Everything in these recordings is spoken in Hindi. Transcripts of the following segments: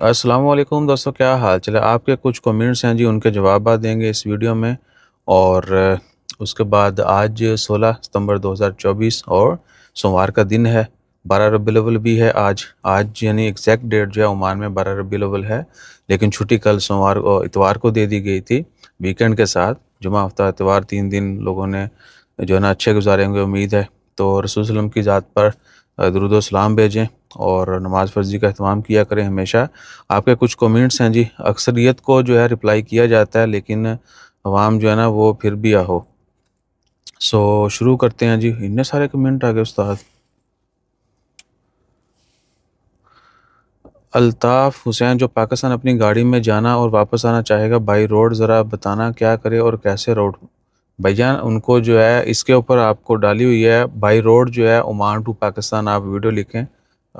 वालेकुम दोस्तों क्या हाल चले आपके कुछ कमेंट्स हैं जी उनके जवाब देंगे इस वीडियो में और उसके बाद आज 16 सितंबर 2024 और सोमवार का दिन है बारह रबी रबील भी है आज आज यानी एग्जैक्ट डेट जो है ओमान में बारह रबी अवल है लेकिन छुट्टी कल सोमवार और इतवार को दे दी गई थी वीकेंड के साथ जुमा हफ्ता इतवार तीन दिन लोगों ने जो है ना अच्छे गुजारे होंगे उम्मीद है तो रसूल की ज़ात पर सलाम भेजें और नमाज़ फर्जी का अहतमाम किया करें हमेशा आपके कुछ कमेंट्स हैं जी अक्सरियत को जो है रिप्लाई किया जाता है लेकिन आवाम जो है ना वो फिर भी आहो सो शुरू करते हैं जी इन्ने सारे कमेंट आ गए उस्ताद अलताफ़ हुसैन जो पाकिस्तान अपनी गाड़ी में जाना और वापस आना चाहेगा बाई रोड ज़रा बताना क्या करे और कैसे रोड भैया उनको जो है इसके ऊपर आपको डाली हुई है बाई रोड जो है ओमान टू पाकिस्तान आप वीडियो लिखें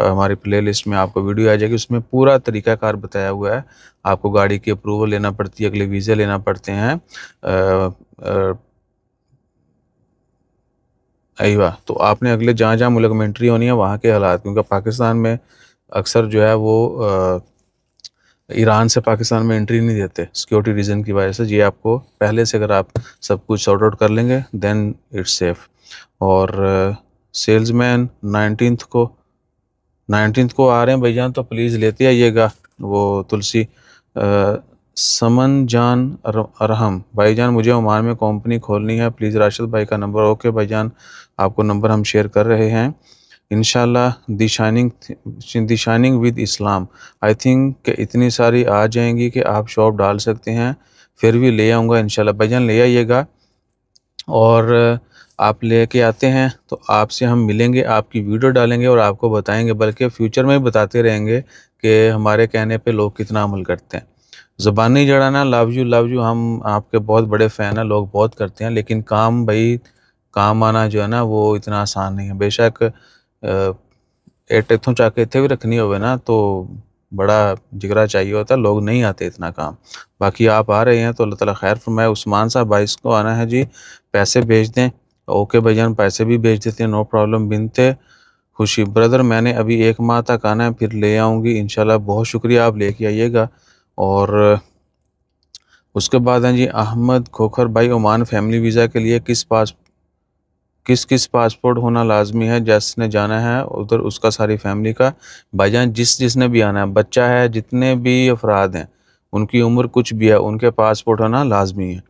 हमारी प्लेलिस्ट में आपको वीडियो आ जाएगी उसमें पूरा तरीकाकार बताया हुआ है आपको गाड़ी की अप्रूवल लेना पड़ती है अगले वीज़े लेना पड़ते हैं वाह तो आपने अगले जहाँ जहाँ मुल्क में एंट्री होनी है वहाँ के हालात क्योंकि पाकिस्तान में अक्सर जो है वो आ, ईरान से पाकिस्तान में एंट्री नहीं देते सिक्योरिटी रीजन की वजह से ये आपको पहले से अगर आप सब कुछ सॉर्ट आउट कर लेंगे देन इट्स सेफ और सेल्समैन uh, नाइनटीन्थ को नाइनटीन को आ रहे हैं भैया तो प्लीज़ लेते आइएगा वो तुलसी आ, uh, समन जान अरहम भाई जान मुझे ओमान में कंपनी खोलनी है प्लीज़ राशिद भाई का नंबर ओके भाई जान आपको नंबर हम शेयर कर रहे हैं इनशाला the shining with Islam I think कि इतनी सारी आ जाएंगी कि आप शॉप डाल सकते हैं फिर भी ले आऊँगा इनशाला भजन ले आइएगा और आप ले कर आते हैं तो आपसे हम मिलेंगे आपकी वीडियो डालेंगे और आपको बताएंगे बल्कि फ्यूचर में भी बताते रहेंगे कि हमारे कहने पे लोग कितना अमल करते हैं ज़बानी जड़ाना लव यू लव यू हम आपके बहुत बड़े फ़ैन हैं लोग बहुत करते हैं लेकिन काम भाई काम आना जो है ना वो इतना आसान नहीं है बेशक एट इतों के इतने भी रखनी हो ना तो बड़ा जिगरा चाहिए होता लोग नहीं आते इतना काम बाकी आप आ रहे हैं तो अल्लाह ताला खैर फरमाए उस्मान साहब बाईस को आना है जी पैसे भेज दें ओके भैया पैसे भी भेज देते हैं नो प्रॉब्लम बिनते खुशी ब्रदर मैंने अभी एक माह तक आना है फिर ले आऊँगी इन बहुत शुक्रिया आप लेके आइएगा और उसके बाद हैं हाँ जी अहमद खोखर भाई ओमान फैमिली वीज़ा के लिए किस पास किस किस पासपोर्ट होना लाजमी है जिसने जाना है उधर उसका सारी फैमिली का भाईजान जिस जिसने भी आना है बच्चा है जितने भी अफराद हैं उनकी उम्र कुछ भी है उनके पासपोर्ट होना लाजमी है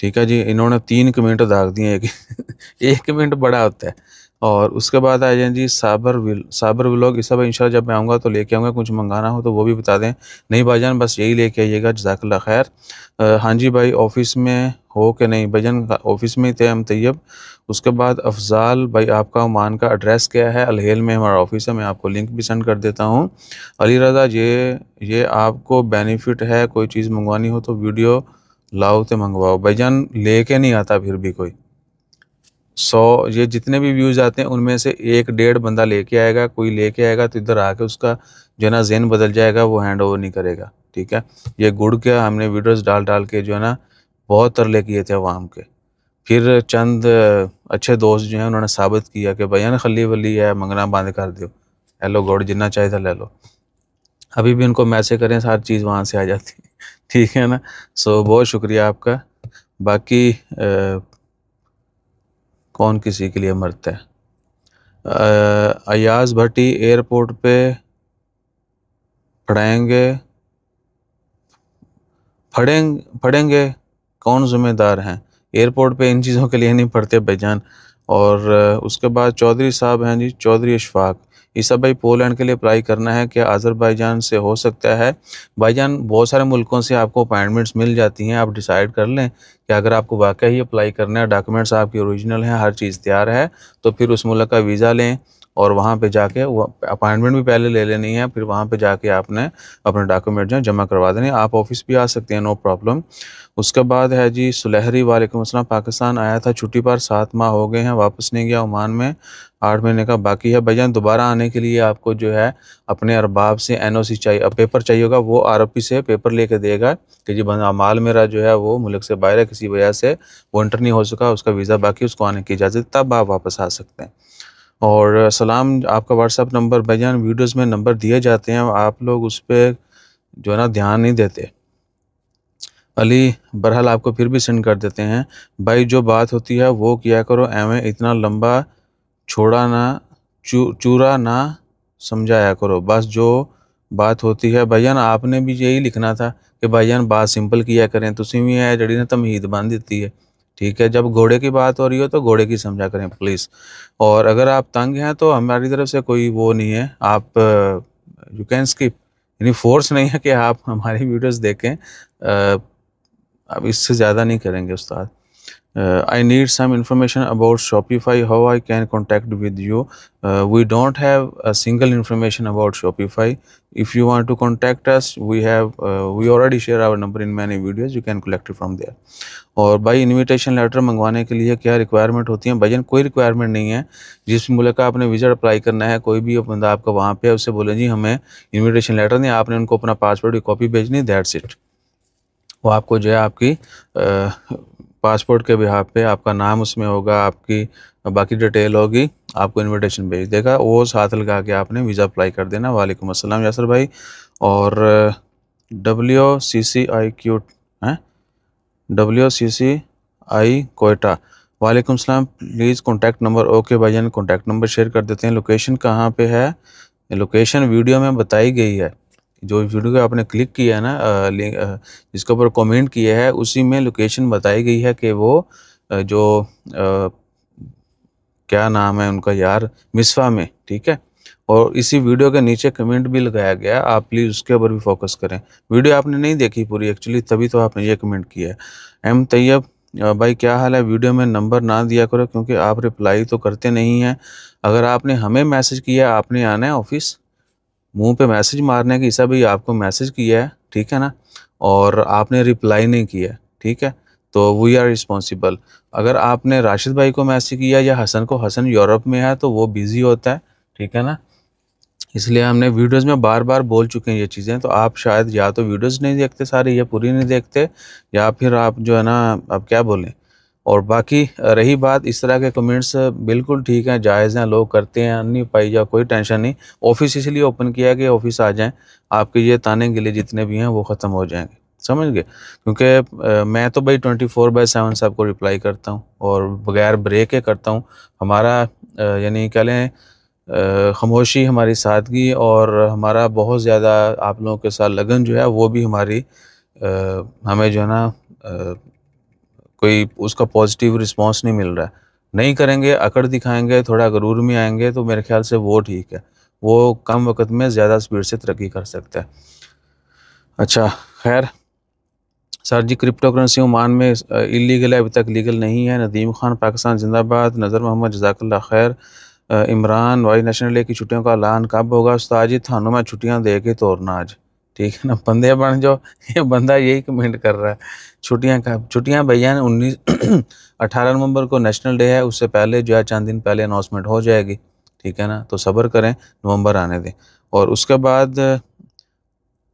ठीक है जी इन्होंने तीन कमेंट दाग दिए एक एक कमेंट बड़ा होता है और उसके बाद आ जाए जी साबर विल साबर व्लॉग इस सब इंशाल्लाह जब मैं आऊँगा तो लेके आऊँगा कुछ मंगाना हो तो वो भी बता दें नहीं भाईजान बस यही लेके आइएगा जजाकल्ला खैर हाँ जी भाई ऑफिस में हो के नहीं भाईजान ऑफिस में ही थे हम तैयब उसके बाद अफजाल भाई आपका ओमान का एड्रेस क्या है अलहेल में हमारा ऑफिस है मैं आपको लिंक भी सेंड कर देता हूँ अली रजा ये ये आपको बेनिफिट है कोई चीज़ मंगवानी हो तो वीडियो लाओ तो मंगवाओ भाईजान ले नहीं आता फिर भी कोई सौ ये जितने भी व्यूज़ आते हैं उनमें से एक डेढ़ बंदा लेके आएगा कोई लेके आएगा तो इधर आके उसका जो है ना जेन बदल जाएगा वो हैंड ओवर नहीं करेगा ठीक है ये गुड़ के हमने वीडियोस डाल डाल के जो है ना बहुत तरले किए थे अवाम के फिर चंद अच्छे दोस्त जो हैं उन्होंने साबित किया कि भैया ना खली वली है मंगना बंद कर दो हेलो लो गोड़ जितना चाहिए था ले लो अभी भी उनको मैसेज करें सारी चीज़ वहाँ से आ जाती है ठीक है ना सो बहुत शुक्रिया आपका बाकी आ, कौन किसी के लिए मरता है अयाज भट्टी एयरपोर्ट पे फड़ेंगे फड़ेंगे फड़ेंगे कौन जिम्मेदार हैं एयरपोर्ट पे इन चीज़ों के लिए नहीं पढ़ते भाईजान और उसके बाद चौधरी साहब हैं जी चौधरी इशफाक ईसा भाई पोलैंड के लिए अप्लाई करना है क्या आज़रबाईजान से हो सकता है भाईजान बहुत सारे मुल्कों से आपको अपॉइंटमेंट्स मिल जाती हैं आप डिसाइड कर लें कि अगर आपको वाकई ही अप्लाई करना है डॉक्यूमेंट्स आपके ओरिजिनल हैं हर चीज़ तैयार है तो फिर उस मुल्क का वीज़ा लें और वहाँ पे जाके वो अपॉइंटमेंट भी पहले ले लेनी है फिर वहाँ पे जाके आपने अपने डॉक्यूमेंट जो है जमा करवा देने आप ऑफिस भी आ सकते हैं नो प्रॉब्लम उसके बाद है जी सुलहरी वालेकुम असलम पाकिस्तान आया था छुट्टी पर सात माह हो गए हैं वापस नहीं गया ओमान में आठ महीने का बाकी है भैया दोबारा आने के लिए आपको जो है अपने अरबाब से एन चाहिए अब पेपर चाहिए होगा वो आर से पेपर ले देगा कि जी बंदा माल मेरा जो है वो मुल्क से बाहर है किसी वजह से वो इंटर नहीं हो सका उसका वीज़ा बाकी उसको आने की इजाज़त तब आप वापस आ सकते हैं और सलाम आपका व्हाट्सअप नंबर भैया वीडियोस में नंबर दिए जाते हैं आप लोग उस पर जो है ना ध्यान नहीं देते अली बरहाल आपको फिर भी सेंड कर देते हैं भाई जो बात होती है वो किया करो एवें इतना लंबा छोड़ा ना चू, चूरा ना समझाया करो बस जो बात होती है भाईजान आपने भी यही लिखना था कि भाईजान बात सिंपल किया करें तुम भी है जड़ी ने तमहीद बन देती है ठीक है जब घोड़े की बात हो रही हो तो घोड़े की समझा करें प्लीज़ और अगर आप तंग हैं तो हमारी तरफ से कोई वो नहीं है आप यू कैन स्किप यानी फोर्स नहीं है कि आप हमारी वीडियोस देखें अब इससे ज़्यादा नहीं करेंगे उस्ताद uh, I need some information about Shopify, how I can contact with you. Uh, we don't have a single information about Shopify. If you want to contact us, we have, uh, we already share our number in many videos, you can collect it from there. और भाई इनविटेशन लेटर मंगवाने के लिए क्या रिक्वायरमेंट होती है भजन कोई रिक्वायरमेंट नहीं है जिस मुल्क का आपने विजिट अप्लाई करना है कोई भी बंदा आपका वहाँ पे है उससे बोले जी हमें इनविटेशन लेटर नहीं आपने उनको अपना पासपोर्ट की कॉपी भेजनी दैट्स इट वो आपको जो है आपकी पासपोर्ट के बिहा पे आपका नाम उसमें होगा आपकी बाकी डिटेल होगी आपको इनविटेशन भेज देगा वो साथ लगा के आपने वीज़ा अप्लाई कर देना वालेकुम अस्सलाम यासर भाई और W C C I Q हैं W C C I Quetta वालेकुम सलाम प्लीज़ कॉन्टैक्ट नंबर ओके भाई जान कॉन्टैक्ट नंबर शेयर कर देते हैं लोकेशन कहाँ पर है लोकेशन वीडियो में बताई गई है जो वीडियो को आपने क्लिक किया है ना लिंक जिसके ऊपर कमेंट किया है उसी में लोकेशन बताई गई है कि वो जो आ, क्या नाम है उनका यार मिसवा में ठीक है और इसी वीडियो के नीचे कमेंट भी लगाया गया आप प्लीज़ उसके ऊपर भी फोकस करें वीडियो आपने नहीं देखी पूरी एक्चुअली तभी तो आपने ये कमेंट किया है एम तैयब भाई क्या हाल है वीडियो में नंबर ना दिया करो क्योंकि आप रिप्लाई तो करते नहीं हैं अगर आपने हमें मैसेज किया आपने आना है ऑफिस मुंह पे मैसेज मारने की ईसा भाई आपको मैसेज किया है ठीक है ना और आपने रिप्लाई नहीं किया ठीक है तो वी आर रिस्पॉन्सिबल अगर आपने राशिद भाई को मैसेज किया या हसन को हसन यूरोप में है तो वो बिज़ी होता है ठीक है ना इसलिए हमने वीडियोस में बार बार बोल चुके हैं ये चीज़ें तो आप शायद या तो वीडियोस नहीं देखते सारे या पूरी नहीं देखते या फिर आप जो है ना आप क्या बोलें और बाकी रही बात इस तरह के कमेंट्स बिल्कुल ठीक हैं जायज़ हैं लोग करते हैं नहीं पाई जा कोई टेंशन नहीं ऑफिस इसलिए ओपन किया कि ऑफिस आ जाएं आपके ये ताने के लिए जितने भी हैं वो ख़त्म हो जाएंगे समझ गए क्योंकि मैं तो भाई ट्वेंटी फोर बाई सेवन से आपको रिप्लाई करता हूँ और बगैर ब्रेक के करता हूँ हमारा यानी कह लें खामोशी हमारी सादगी और हमारा बहुत ज़्यादा आप लोगों के साथ लगन जो है वो भी हमारी हमें जो है ना कोई उसका पॉजिटिव रिस्पॉन्स नहीं मिल रहा है नहीं करेंगे अकड़ दिखाएंगे थोड़ा गरूर में आएंगे तो मेरे ख्याल से वो ठीक है वो कम वक्त में ज़्यादा स्पीड से तरक्की कर सकता है अच्छा खैर sir ji crypto currency Oman में इलीगल है अभी तक लीगल नहीं है नदीम खान पाकिस्तान जिंदाबाद नज़र मोहम्मद जजाकल्ला खैर इमरान वाई नेशनल डे की छुट्टियों का ऐलान कब होगा उस्ताद जी थानों में छुट्टियां दे के तोड़ना आज ठीक है ना बंदे बन जाओ ये बंदा यही कमेंट कर रहा है छुट्टियां का छुट्टियां भैया ने उन्नीस अठारह नवंबर को नेशनल डे है उससे पहले जो है चंद दिन पहले अनाउंसमेंट हो जाएगी ठीक है ना तो सब्र करें नवंबर आने दें और उसके बाद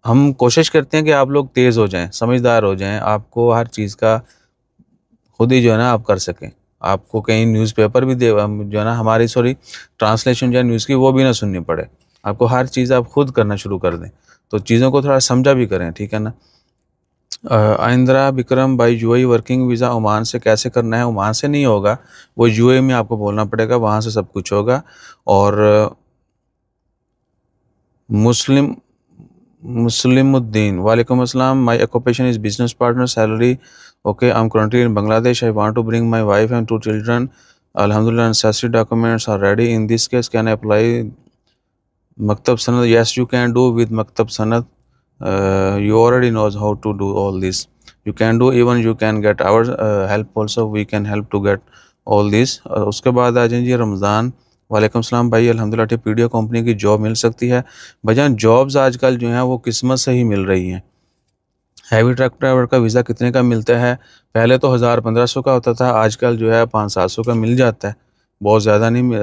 हम कोशिश करते हैं कि आप लोग तेज़ हो जाएं समझदार हो जाएं आपको हर चीज़ का खुद ही जो है ना आप कर सकें आपको कहीं न्यूज़पेपर भी दे जो है ना हमारी सॉरी ट्रांसलेशन जो है न्यूज़ की वो भी ना सुननी पड़े आपको हर चीज़ आप खुद करना शुरू कर दें तो चीज़ों को थोड़ा समझा भी करें ठीक है ना आइंद्रा विक्रम भाई यू वर्किंग वीज़ा ओमान से कैसे करना है ओमान से नहीं होगा वो यू में आपको बोलना पड़ेगा वहाँ से सब कुछ होगा और मुस्लिम मुस्लिमुद्दीन वालेकुम अस्सलाम my occupation is business partner salary okay I am currently in Bangladesh I want to bring my wife and two children अलहमदिल्ला documents are ready in this case can apply मकतब सनद yes you can do with मकतब सनद you already knows how to do all this you can do even you can get our help also we can help to get all this उसके बाद आ जाएंगे रमज़ान वालेकुम सलाम भाई अल्हम्दुलिल्लाह टिपीडियो कंपनी की जॉब मिल सकती है भाई जॉब्स आजकल जो हैं वो किस्मत से ही मिल रही हैं हैवी ट्रक ड्राइवर का वीज़ा कितने का मिलता है पहले तो हज़ार पंद्रह सौ का होता था आजकल जो है पाँच सात सौ का मिल जाता है बहुत ज़्यादा नहीं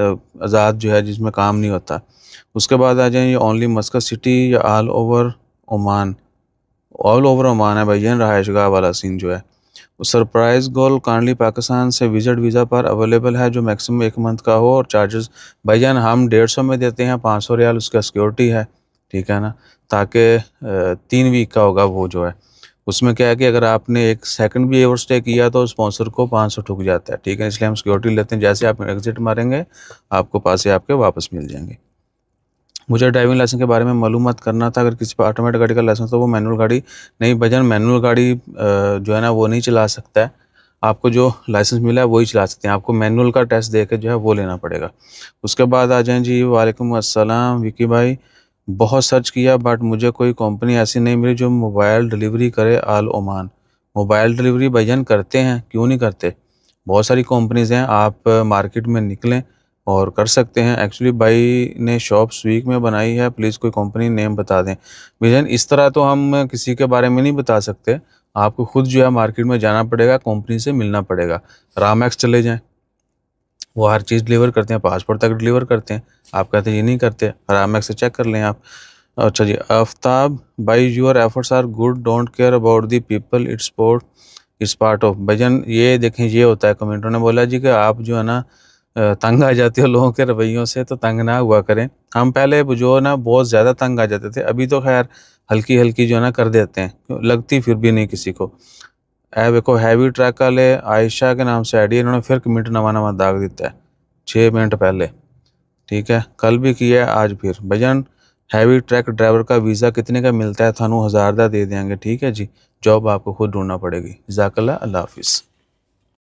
आज़ाद जो है जिसमें काम नहीं होता उसके बाद आ जाए ये ओनली मस्कत सिटी या all over Oman all over Oman है भाई रहायश गाह वाला सीन जो है सरप्राइज गोल कानली पाकिस्तान से विजिट वीज़ा पर अवेलेबल है जो मैक्सिमम एक मंथ का हो और चार्जेस जान हम डेढ़ सौ में देते हैं पाँच सौ रियाल उसका सिक्योरिटी है ठीक है ना ताकि तीन वीक का होगा वो जो है उसमें क्या है कि अगर आपने एक सेकंड भी एवर स्टे किया तो स्पॉन्सर को पाँच सौ ठुक जाता है ठीक है इसलिए हम सिक्योरिटी लेते हैं जैसे आप एग्जिट मारेंगे आपको पास आपके वापस मिल जाएंगे मुझे ड्राइविंग लाइसेंस के बारे में मालूम करना था अगर किसी पर ऑटोमेटिक गाड़ी का लाइसेंस तो वो मैनुअल गाड़ी नहीं भजन मैनुअल गाड़ी जो है ना वो नहीं चला सकता है आपको जो लाइसेंस मिला है वही चला सकते हैं आपको मैनुअल का टेस्ट दे के जो है वो लेना पड़ेगा उसके बाद आ जाए जी वालेकुम अस्सलाम विकी भाई बहुत सर्च किया बट मुझे कोई कंपनी ऐसी नहीं मिली जो मोबाइल डिलीवरी करे आल ओमान मोबाइल डिलीवरी भजन करते हैं क्यों नहीं करते बहुत सारी कंपनीज़ हैं आप मार्केट में निकलें और कर सकते हैं एक्चुअली भाई ने शॉप स्वीक में बनाई है प्लीज़ कोई कंपनी नेम बता दें भजन इस तरह तो हम किसी के बारे में नहीं बता सकते आपको खुद जो है मार्केट में जाना पड़ेगा कंपनी से मिलना पड़ेगा रामैक्स चले जाएं वो हर चीज़ डिलीवर करते हैं पासपोर्ट तक डिलीवर करते हैं आप कहते हैं ये नहीं करते रामैक्स से चेक कर लें आप अच्छा जी Aftab by your efforts are good don't care about the people it's port it's part of भजन ये देखें ये होता है कमेंटों ने बोला जी कि आप जो है ना तंग आ जाती है लोगों के रवैयों से तो तंग ना हुआ करें हम पहले जो ना बहुत ज़्यादा तंग आ जाते थे अभी तो खैर हल्की हल्की जो ना कर देते हैं लगती फिर भी नहीं किसी को ऐ देखो हैवी ट्रैक का ले आयशा के नाम से आई इन्होंने फिर मिनट नवा नवा दाग देता है छः मिनट पहले ठीक है कल भी किया आज फिर भजन हैवी ट्रैक ड्राइवर का वीज़ा कितने का मिलता है थानू हज़ार दे देंगे ठीक है जी जॉब आपको खुद ढूंढना पड़ेगी जजाकल्ला अल्लाह हाफिज़